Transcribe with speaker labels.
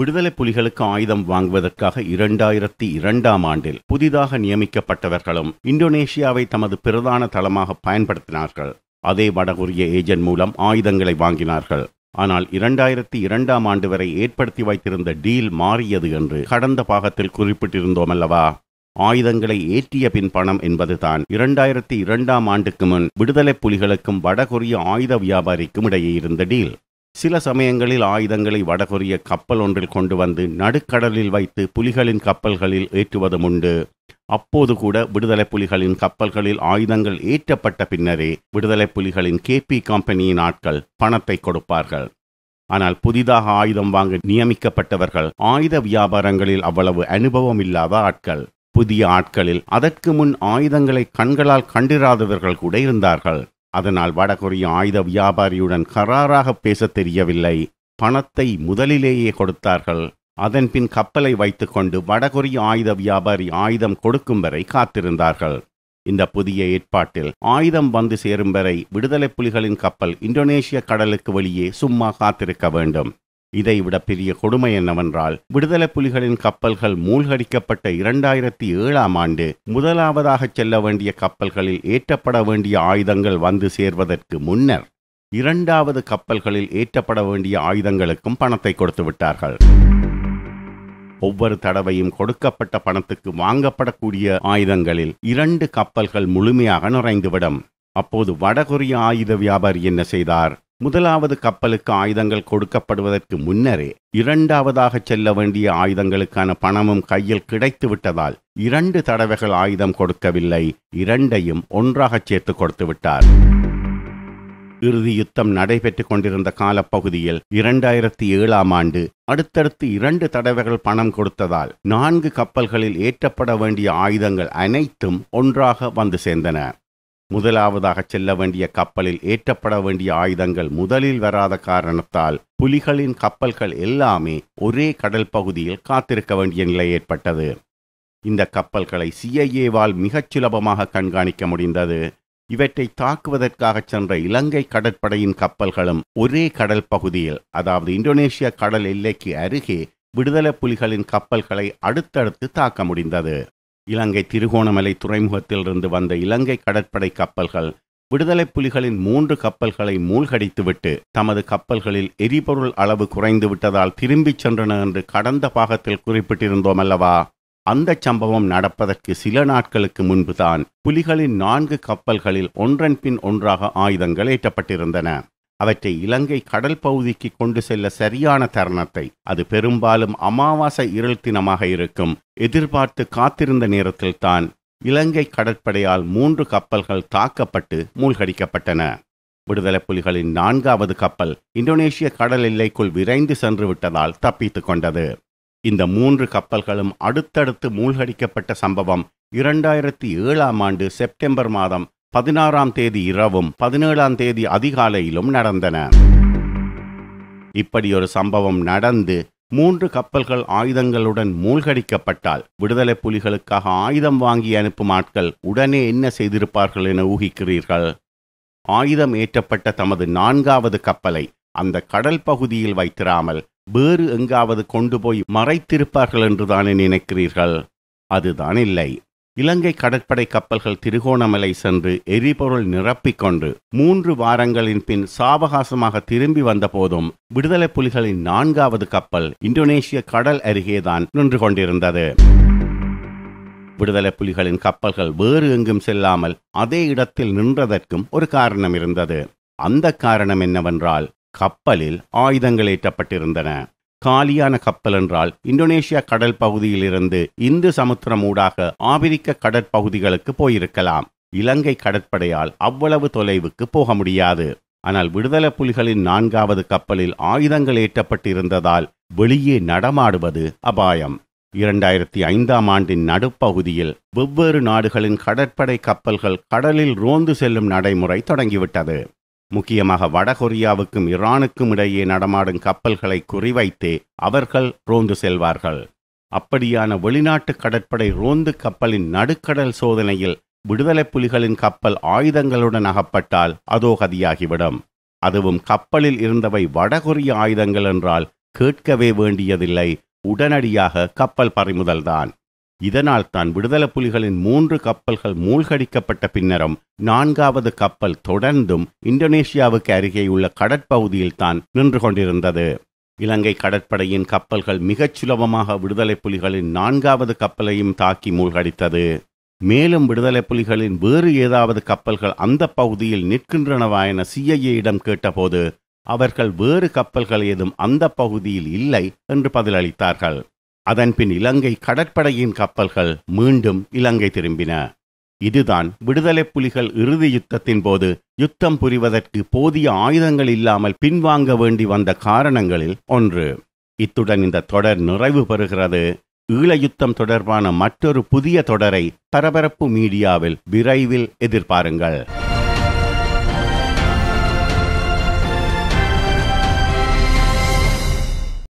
Speaker 1: விடுதலை புலிகளுக்கு ஆயுதம் வாங்குவதற்காக இரண்டாயிரத்தி இரண்டாம் ஆண்டில் புதிதாக நியமிக்கப்பட்டவர்களும் இந்தோனேஷியாவை தமது பிரதான தளமாக பயன்படுத்தினார்கள் அதே வடகொரிய ஏஜென்ட் மூலம் ஆயுதங்களை வாங்கினார்கள் ஆனால் இரண்டாயிரத்தி இரண்டாம் ஆண்டு வரை ஏற்படுத்தி வைத்திருந்த டீல் மாறியது என்று கடந்த பாகத்தில் குறிப்பிட்டிருந்தோம் அல்லவா ஆயுதங்களை ஏற்றிய பின் பணம் என்பதுதான் இரண்டாயிரத்தி இரண்டாம் ஆண்டுக்கு முன் விடுதலை புலிகளுக்கும் வடகொரிய ஆயுத வியாபாரிக்கும் இடையே இருந்த டீல் சில சமயங்களில் ஆயுதங்களை வடகொரிய கப்பல் ஒன்றில் கொண்டு வந்து நடுக்கடலில் வைத்து புலிகளின் கப்பல்களில் ஏற்றுவதும் உண்டு அப்போது கூட விடுதலை புலிகளின் கப்பல்களில் ஆயுதங்கள் ஏற்றப்பட்ட பின்னரே விடுதலை புலிகளின் கேபி கம்பெனியின் ஆட்கள் பணத்தை கொடுப்பார்கள் ஆனால் புதிதாக ஆயுதம் வாங்க நியமிக்கப்பட்டவர்கள் ஆயுத வியாபாரங்களில் அவ்வளவு அனுபவம் இல்லாத ஆட்கள் புதிய ஆட்களில் அதற்கு முன் ஆயுதங்களை கண்களால் கண்டிராதவர்கள் கூட இருந்தார்கள் அதனால் வடகொரிய ஆயுத வியாபாரியுடன் கராராக பேசத் தெரியவில்லை பணத்தை முதலிலேயே கொடுத்தார்கள் அதன்பின் கப்பலை வைத்துக்கொண்டு வடகொரிய ஆயுத வியாபாரி ஆயுதம் கொடுக்கும் வரை காத்திருந்தார்கள் இந்த புதிய ஏற்பாட்டில் ஆயுதம் வந்து சேரும் வரை விடுதலை புலிகளின் கப்பல் இந்தோனேஷிய கடலுக்கு வெளியே சும்மா காத்திருக்க வேண்டும் இதை விட பெரிய கொடுமை என்னவென்றால் விடுதலை புலிகளின் கப்பல்கள் மூழ்கடிக்கப்பட்ட இரண்டாயிரத்தி ஏழாம் ஆண்டு முதலாவதாக செல்ல வேண்டிய கப்பல்களில் ஏற்றப்பட வேண்டிய ஆயுதங்கள் வந்து சேர்வதற்கு முன்னர் இரண்டாவது கப்பல்களில் ஏற்றப்பட வேண்டிய ஆயுதங்களுக்கும் பணத்தை கொடுத்து விட்டார்கள் ஒவ்வொரு தடவையும் கொடுக்கப்பட்ட பணத்துக்கு வாங்கப்படக்கூடிய ஆயுதங்களில் இரண்டு கப்பல்கள் முழுமையாக நுழைந்துவிடும் அப்போது வடகொரிய ஆயுத வியாபாரி என்ன செய்தார் முதலாவது கப்பலுக்கு ஆயுதங்கள் கொடுக்கப்படுவதற்கு முன்னரே இரண்டாவதாக செல்ல வேண்டிய ஆயுதங்களுக்கான பணமும் கையில் கிடைத்து விட்டதால் இரண்டு தடவைகள் ஆயுதம் கொடுக்கவில்லை இரண்டையும் ஒன்றாக சேர்த்து கொடுத்து விட்டார் இறுதி யுத்தம் நடைபெற்றுக் கொண்டிருந்த காலப்பகுதியில் இரண்டாயிரத்தி ஏழாம் ஆண்டு அடுத்தடுத்து இரண்டு தடவைகள் பணம் கொடுத்ததால் நான்கு கப்பல்களில் ஏற்றப்பட வேண்டிய ஆயுதங்கள் அனைத்தும் ஒன்றாக வந்து சேர்ந்தன முதலாவதாக செல்ல வேண்டிய கப்பலில் ஏற்றப்பட வேண்டிய ஆயுதங்கள் முதலில் வராத காரணத்தால் புலிகளின் கப்பல்கள் எல்லாமே ஒரே கடல் பகுதியில் காத்திருக்க வேண்டிய நிலை ஏற்பட்டது இந்த கப்பல்களை சிஐஏவால் மிகச் சுலபமாக கண்காணிக்க முடிந்தது இவற்றை தாக்குவதற்காக சென்ற இலங்கை கடற்படையின் கப்பல்களும் ஒரே கடல் பகுதியில் அதாவது இந்தோனேஷிய கடல் எல்லைக்கு அருகே விடுதலை புலிகளின் கப்பல்களை அடுத்தடுத்து தாக்க முடிந்தது இலங்கை திருகோணமலை துறைமுகத்திலிருந்து வந்த இலங்கை கடற்படை கப்பல்கள் விடுதலை புலிகளின் மூன்று கப்பல்களை மூழ்கடித்துவிட்டு தமது கப்பல்களில் எரிபொருள் அளவு குறைந்து விட்டதால் திரும்பிச் சென்றன என்று கடந்த பாகத்தில் குறிப்பிட்டிருந்தோம் அல்லவா அந்த சம்பவம் நடப்பதற்கு சில நாட்களுக்கு முன்புதான் புலிகளின் நான்கு கப்பல்களில் ஒன்றன் பின் ஒன்றாக ஆயுதங்கள் ஏற்றப்பட்டிருந்தன அவற்றை இலங்கை கடல் பகுதிக்கு கொண்டு செல்ல சரியான தருணத்தை அது பெரும்பாலும் அமாவாசை இருள் தினமாக இருக்கும் எதிர்பார்த்து காத்திருந்த நேரத்தில் தான் இலங்கை கடற்படையால் மூன்று கப்பல்கள் தாக்கப்பட்டு மூழ்கடிக்கப்பட்டன விடுதலை புலிகளின் நான்காவது கப்பல் இந்தோனேஷிய கடல் எல்லைக்குள் விரைந்து சென்று விட்டதால் தப்பித்து கொண்டது இந்த மூன்று கப்பல்களும் அடுத்தடுத்து மூழ்கடிக்கப்பட்ட சம்பவம் இரண்டாயிரத்தி ஏழாம் ஆண்டு செப்டம்பர் மாதம் பதினாறாம் தேதி இரவும் பதினேழாம் தேதி அதிகாலையிலும் நடந்தன இப்படி ஒரு சம்பவம் நடந்து மூன்று கப்பல்கள் ஆயுதங்களுடன் மூழ்கடிக்கப்பட்டால் விடுதலை புலிகளுக்காக ஆயுதம் வாங்கி அனுப்பும் ஆட்கள் உடனே என்ன செய்திருப்பார்கள் என ஊகிக்கிறீர்கள் ஆயுதம் ஏற்றப்பட்ட தமது நான்காவது கப்பலை அந்த கடல் பகுதியில் வைத்திராமல் வேறு எங்காவது கொண்டு போய் மறைத்திருப்பார்கள் என்றுதானே நினைக்கிறீர்கள் அதுதான் இல்லை இலங்கை கடற்படை கப்பல்கள் திருகோணமலை சென்று எரிபொருள் நிரப்பிக் கொண்டு மூன்று வாரங்களின் பின் சாவகாசமாக திரும்பி வந்தபோதும் விடுதலை புலிகளின் நான்காவது கப்பல் இந்தோனேஷிய கடல் அருகேதான் நின்று கொண்டிருந்தது விடுதலை புலிகளின் கப்பல்கள் வேறு எங்கும் செல்லாமல் அதே இடத்தில் நின்றதற்கும் ஒரு காரணம் இருந்தது அந்த காரணம் என்னவென்றால் கப்பலில் ஆயுதங்கள் ஏற்றப்பட்டிருந்தன காலியான கப்பல் என்றால் இந்தோனேஷியா கடல் பகுதியிலிருந்து இந்து சமுத்திரம் ஊடாக ஆபிரிக்க கடற்பகுதிகளுக்கு போயிருக்கலாம் இலங்கை கடற்படையால் அவ்வளவு தொலைவுக்கு போக முடியாது ஆனால் விடுதலை புலிகளின் நான்காவது கப்பலில் ஆயுதங்கள் ஏற்றப்பட்டிருந்ததால் வெளியே நடமாடுவது அபாயம் இரண்டாயிரத்தி ஐந்தாம் ஆண்டின் நடுப்பகுதியில் வெவ்வேறு நாடுகளின் கடற்படை கப்பல்கள் கடலில் ரோந்து செல்லும் நடைமுறை தொடங்கிவிட்டது முக்கியமாக வடகொரியாவுக்கும் ஈரானுக்கும் இடையே நடமாடும் கப்பல்களை குறிவைத்தே அவர்கள் ரோந்து செல்வார்கள் அப்படியான வெளிநாட்டு கடற்படை ரோந்து கப்பலின் நடுக்கடல் சோதனையில் விடுதலை புலிகளின் கப்பல் ஆயுதங்களுடன் அகப்பட்டால் அதோ கதியாகிவிடும் அதுவும் கப்பலில் இருந்தவை வடகொரிய ஆயுதங்கள் என்றால் கேட்கவே வேண்டியதில்லை உடனடியாக கப்பல் பறிமுதல்தான் இதனால் தான் விடுதலை புலிகளின் மூன்று கப்பல்கள் மூழ்கடிக்கப்பட்ட பின்னரும் நான்காவது கப்பல் தொடர்ந்தும் இந்தோனேஷியாவுக்கு அருகேயுள்ள கடற்பகுதியில் தான் நின்று கொண்டிருந்தது இலங்கை கடற்படையின் கப்பல்கள் மிகச் சுலபமாக விடுதலை புலிகளின் நான்காவது கப்பலையும் தாக்கி மூழ்கடித்தது மேலும் விடுதலை புலிகளின் வேறு ஏதாவது கப்பல்கள் அந்த பகுதியில் நிற்கின்றனவா என சிஐஏயிடம் கேட்டபோது அவர்கள் வேறு கப்பல்கள் ஏதும் அந்த பகுதியில் இல்லை என்று பதிலளித்தார்கள் அதன்பின் இலங்கை கடற்படையின் கப்பல்கள் மீண்டும் இலங்கை திரும்பின இதுதான் விடுதலை புலிகள் இறுதி யுத்தத்தின் போது யுத்தம் புரிவதற்கு போதிய ஆயுதங்கள் இல்லாமல் பின்வாங்க வேண்டி வந்த காரணங்களில் ஒன்று இத்துடன் இந்த தொடர் நிறைவு பெறுகிறது ஈழ யுத்தம் தொடர்பான மற்றொரு புதிய தொடரை பரபரப்பு மீடியாவில் விரைவில் எதிர்பாருங்கள்